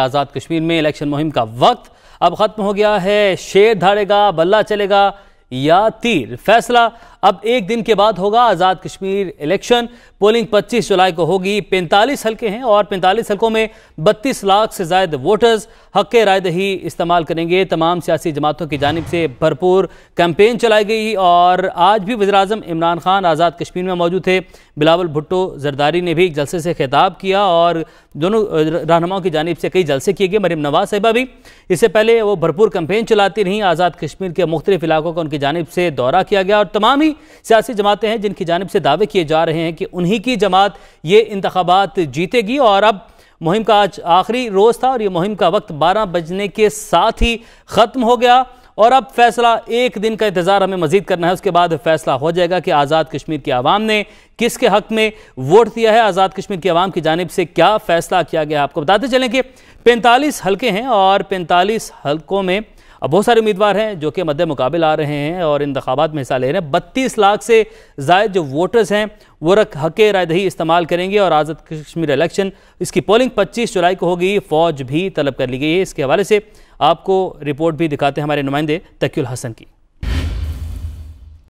आज़ाद कश्मीर में इलेक्शन मुहिम का वक्त अब ख़त्म हो गया है शेर धारेगा बल्ला चलेगा या तीर फैसला अब एक दिन के बाद होगा आज़ाद कश्मीर इलेक्शन पोलिंग 25 जुलाई को होगी 45 हलके हैं और 45 हलकों में 32 लाख से जायद वोटर्स हक रायदही इस्तेमाल करेंगे तमाम सियासी जमातों की जानब से भरपूर कैंपेन चलाई गई और आज भी वजी अजम इमरान खान आज़ाद कश्मीर में मौजूद थे बिलावल भुट्टो जरदारी ने भी एक जलसे से खिताब किया और दोनों रहनुमाओं की जानब से कई जलसे किए गए मरीम नवाज साहिबा भी इससे पहले वो भरपूर कैंपेन चलाती रहीं आज़ाद कश्मीर के मुख्तलिफ इलाकों का उनकी जानब से दौरा किया गया और तमाम ही सियासी जमातें हैं जिनकी जानब से दावे किए जा रहे हैं कि उन्हीं की जमात ये इंतबात जीतेगी और अब मुहिम का आज आखिरी रोज़ था और ये मुहिम का वक्त बारह बजने के साथ ही ख़त्म हो गया और अब फैसला एक दिन का इंतज़ार हमें मजीद करना है उसके बाद फैसला हो जाएगा कि आज़ाद कश्मीर की आवाम ने किसके हक में वोट दिया है आज़ाद कश्मीर की आवाम की जानब से क्या फ़ैसला किया गया आपको बताते चलें कि पैंतालीस हल्के हैं और पैंतालीस हल्कों में अब बहुत सारे उम्मीदवार हैं जो कि मध्य मुकाबले आ रहे हैं और इंतबात में हिस्सा ले रहे हैं बत्तीस लाख से जायद जो वोटर्स हैं वो रख हक रायदही इस्तेमाल करेंगे और आज़ाद कश्मीर इलेक्शन इसकी पोलिंग पच्चीस जुलाई को होगी फौज भी तलब कर ली गई है इसके हवाले से आपको रिपोर्ट भी दिखाते हैं हमारे नुमाइंदे तक्ल हसन की